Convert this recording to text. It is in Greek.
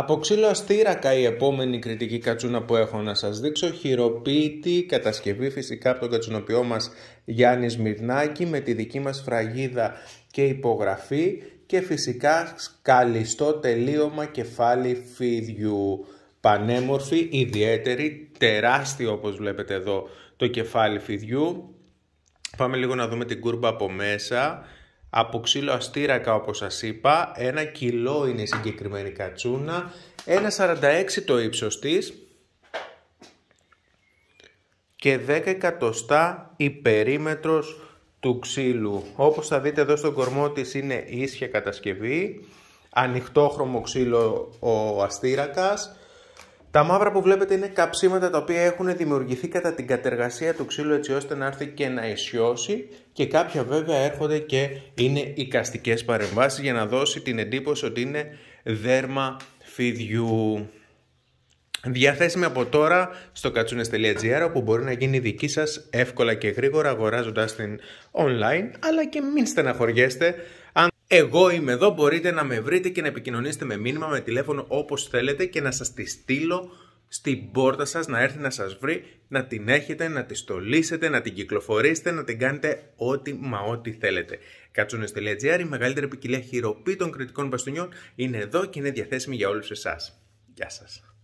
Από ξύλο αστήρακα η επόμενη κριτική κατσούνα που έχω να σας δείξω, χειροποίητη κατασκευή φυσικά από τον κατσουνοποιό μας Γιάννη Σμυρνάκη με τη δική μας φραγίδα και υπογραφή και φυσικά σκαλιστό τελείωμα κεφάλι φίδιου. Πανέμορφη, ιδιαίτερη, τεράστιο όπως βλέπετε εδώ το κεφάλι φιδιού. Πάμε λίγο να δούμε την κούρμπα από μέσα από ξύλο αστήρακα όπως σας είπα, ένα κιλό είναι η συγκεκριμένη κατσούνα, 46 το ύψος της και 10 εκατοστά η περίμετρος του ξύλου. Όπως θα δείτε εδώ στον κορμό της είναι ίσια κατασκευή, ανοιχτόχρωμο ξύλο ο αστήρακας, τα μαύρα που βλέπετε είναι καψίματα τα οποία έχουν δημιουργηθεί κατά την κατεργασία του ξύλου έτσι ώστε να έρθει και να ισιώσει και κάποια βέβαια έρχονται και είναι οικαστικές παρεμβάσεις για να δώσει την εντύπωση ότι είναι δέρμα φιδιού. Διαθέσιμη από τώρα στο κατσούνες.gr όπου μπορεί να γίνει δική σας εύκολα και γρήγορα αγοράζοντας την online αλλά και μην στεναχωριέστε εγώ είμαι εδώ, μπορείτε να με βρείτε και να επικοινωνήσετε με μήνυμα, με τηλέφωνο όπως θέλετε και να σας τη στείλω στην πόρτα σας, να έρθει να σας βρει, να την έχετε, να τη στολίσετε, να την κυκλοφορήσετε, να την κάνετε ό,τι μα ό,τι θέλετε. Κατσούνες.gr, η μεγαλύτερη ποικιλία χειροποίητων κριτικών μπαστούνιών είναι εδώ και είναι διαθέσιμη για όλους εσάς. Γεια σας.